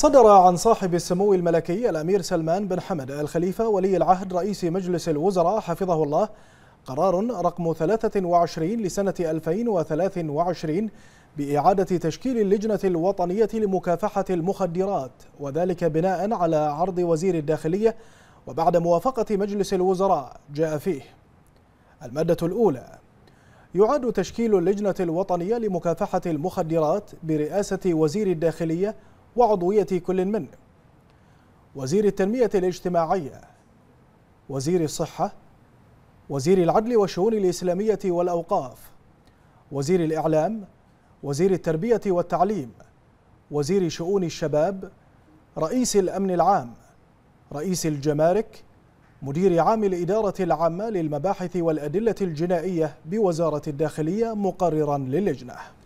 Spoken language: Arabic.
صدر عن صاحب السمو الملكي الأمير سلمان بن حمد الخليفة ولي العهد رئيس مجلس الوزراء حفظه الله قرار رقم 23 لسنة 2023 بإعادة تشكيل اللجنة الوطنية لمكافحة المخدرات وذلك بناء على عرض وزير الداخلية وبعد موافقة مجلس الوزراء جاء فيه المادة الأولى يعاد تشكيل اللجنة الوطنية لمكافحة المخدرات برئاسة وزير الداخلية وعضوية كل منه وزير التنمية الاجتماعية وزير الصحة وزير العدل والشؤون الإسلامية والأوقاف وزير الإعلام وزير التربية والتعليم وزير شؤون الشباب رئيس الأمن العام رئيس الجمارك مدير عام الإدارة العامة للمباحث والأدلة الجنائية بوزارة الداخلية مقررا للجنة